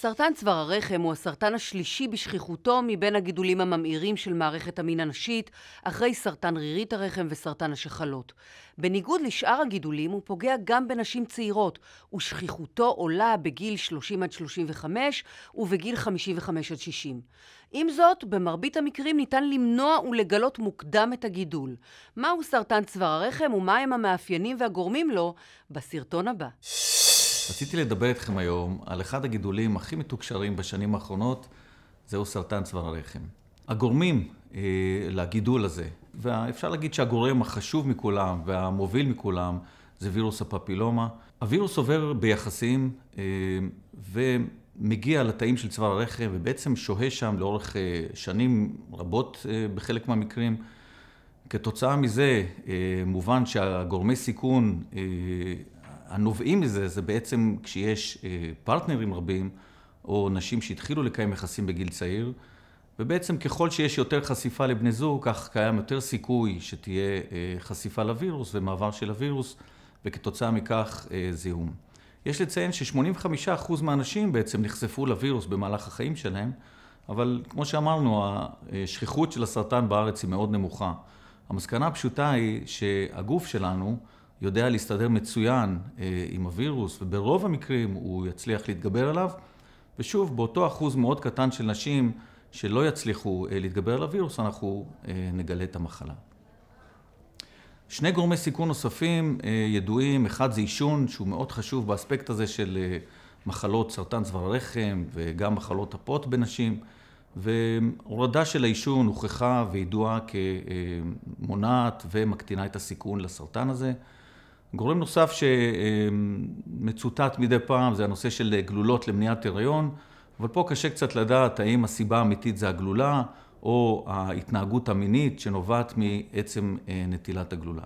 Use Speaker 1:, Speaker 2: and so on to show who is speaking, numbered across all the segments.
Speaker 1: סרטן צוואר הרחם הוא הסרטן השלישי בשכיחותו מבין הגידולים הממאירים של מערכת המין הנשית, אחרי סרטן רירית הרחם וסרטן השחלות. בניגוד לשאר הגידולים, הוא פוגע גם בנשים צעירות, ושכיחותו עולה בגיל 30 עד 35 ובגיל 55 עד 60. עם זאת, במרבית המקרים ניתן למנוע ולגלות מוקדם את הגידול. מהו סרטן צוואר הרחם ומהם המאפיינים והגורמים לו? בסרטון הבא.
Speaker 2: רציתי לדבר איתכם היום על אחד הגידולים הכי מתוקשרים בשנים האחרונות, זהו סרטן צוואר הרחם. הגורמים אה, לגידול הזה, ואפשר להגיד שהגורם החשוב מכולם והמוביל מכולם זה וירוס הפפילומה. הווירוס עובר ביחסים אה, ומגיע לתאים של צוואר הרחם ובעצם שוהה שם לאורך אה, שנים רבות אה, בחלק מהמקרים. כתוצאה מזה, אה, מובן שהגורמי סיכון אה, הנובעים מזה זה בעצם כשיש אה, פרטנרים רבים, או נשים שהתחילו לקיים יחסים בגיל צעיר, ובעצם ככל שיש יותר חשיפה לבני זוג, כך קיים יותר סיכוי שתהיה אה, חשיפה לווירוס ומעבר של הווירוס, וכתוצאה מכך אה, זיהום. יש לציין ש-85% מהאנשים בעצם נחשפו לווירוס במהלך החיים שלהם, אבל כמו שאמרנו, השכיחות של הסרטן בארץ היא מאוד נמוכה. המסקנה הפשוטה היא שהגוף שלנו, יודע להסתדר מצוין אה, עם הווירוס, וברוב המקרים הוא יצליח להתגבר עליו. ושוב, באותו אחוז מאוד קטן של נשים שלא יצליחו אה, להתגבר על הווירוס, אנחנו אה, נגלה את המחלה. שני גורמי סיכון נוספים ידועים, אחד זה עישון, שהוא מאוד חשוב באספקט הזה של מחלות סרטן צוואר הרחם וגם מחלות הפוט בנשים, והורדה של העישון הוכחה וידועה כמונעת ומקטינה את הסיכון לסרטן הזה. גורם נוסף שמצוטט מדי פעם זה הנושא של גלולות למניעת הריון, אבל פה קשה קצת לדעת האם הסיבה האמיתית זה הגלולה, או ההתנהגות המינית שנובעת מעצם אה, נטילת הגלולה.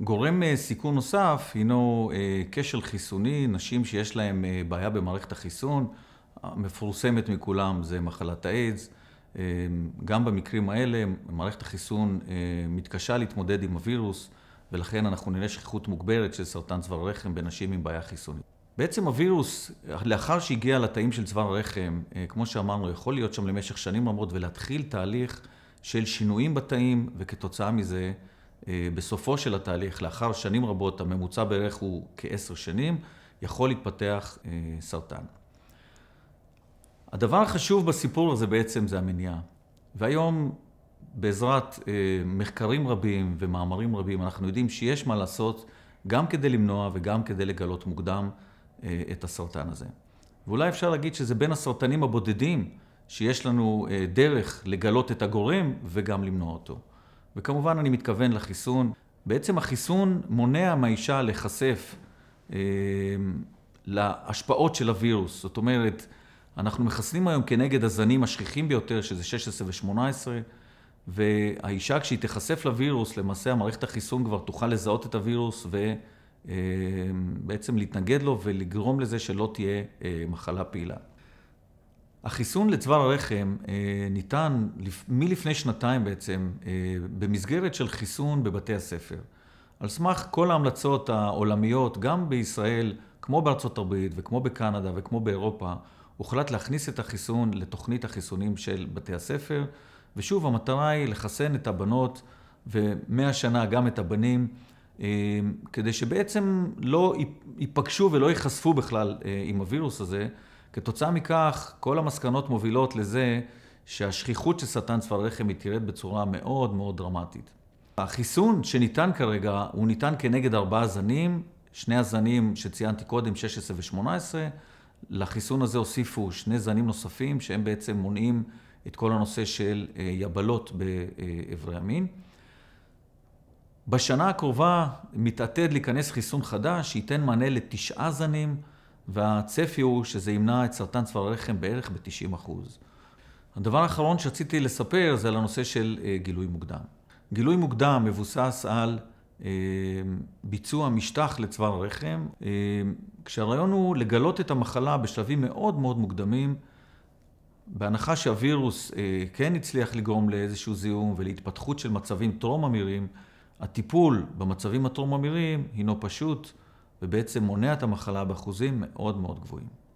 Speaker 2: גורם אה, סיכון נוסף הינו אה, כשל חיסוני, נשים שיש להן בעיה במערכת החיסון, המפורסמת מכולם זה מחלת האיידס. גם במקרים האלה מערכת החיסון מתקשה להתמודד עם הווירוס, ולכן אנחנו נראה שכיחות מוגברת של סרטן צוואר הרחם בנשים עם בעיה חיסונית. בעצם הווירוס, לאחר שהגיע לתאים של צוואר הרחם, אה, כמו שאמרנו, יכול להיות שם למשך שנים רבות ולהתחיל תהליך של שינויים בתאים, וכתוצאה מזה, אה, בסופו של התהליך, לאחר שנים רבות, הממוצע בערך הוא כעשר שנים, יכול להתפתח אה, סרטן. הדבר החשוב בסיפור הזה בעצם זה המניעה. והיום בעזרת אה, מחקרים רבים ומאמרים רבים, אנחנו יודעים שיש מה לעשות גם כדי למנוע וגם כדי לגלות מוקדם אה, את הסרטן הזה. ואולי אפשר להגיד שזה בין הסרטנים הבודדים שיש לנו אה, דרך לגלות את הגורם וגם למנוע אותו. וכמובן אני מתכוון לחיסון. בעצם החיסון מונע מהאישה להיחשף אה, להשפעות של הווירוס. זאת אומרת, אנחנו מחסנים היום כנגד הזנים השכיחים ביותר, שזה 16 ו-18, והאישה כשהיא תיחשף לווירוס, למעשה המערכת החיסון כבר תוכל לזהות את הווירוס ובעצם אה, להתנגד לו ולגרום לזה שלא תהיה אה, מחלה פעילה. החיסון לצוואר הרחם אה, ניתן מלפני שנתיים בעצם במסגרת של חיסון בבתי הספר. על סמך כל ההמלצות העולמיות, גם בישראל, כמו בארצות הברית וכמו בקנדה וכמו באירופה, הוחלט להכניס את החיסון לתוכנית החיסונים של בתי הספר. ושוב, המטרה היא לחסן את הבנות, ומאה שנה גם את הבנים, אה, כדי שבעצם לא ייפגשו ולא ייחשפו בכלל אה, עם הווירוס הזה. כתוצאה מכך, כל המסקנות מובילות לזה שהשכיחות של סרטן צוואר רחם היא תרד בצורה מאוד מאוד דרמטית. החיסון שניתן כרגע, הוא ניתן כנגד ארבעה זנים, שני הזנים שציינתי קודם, 16 ו-18. לחיסון הזה הוסיפו שני זנים נוספים, שהם בעצם מונעים את כל הנושא של אה, יבלות באיברי המין. בשנה הקרובה מתעתד להיכנס חיסון חדש, שייתן מענה לתשעה זנים, והצפי הוא שזה ימנע את סרטן צוואר הרחם בערך ב-90 אחוז. הדבר האחרון שרציתי לספר זה על הנושא של אה, גילוי מוקדם. גילוי מוקדם מבוסס על אה, ביצוע משטח לצוואר הרחם, כשהרעיון הוא לגלות את המחלה בשלבים מאוד מאוד מוקדמים. בהנחה שהווירוס אה, כן הצליח לגרום לאיזשהו זיהום ולהתפתחות של מצבים טרום אמירים, הטיפול במצבים הטרום אמירים הינו פשוט ובעצם מונע את המחלה באחוזים מאוד מאוד גבוהים.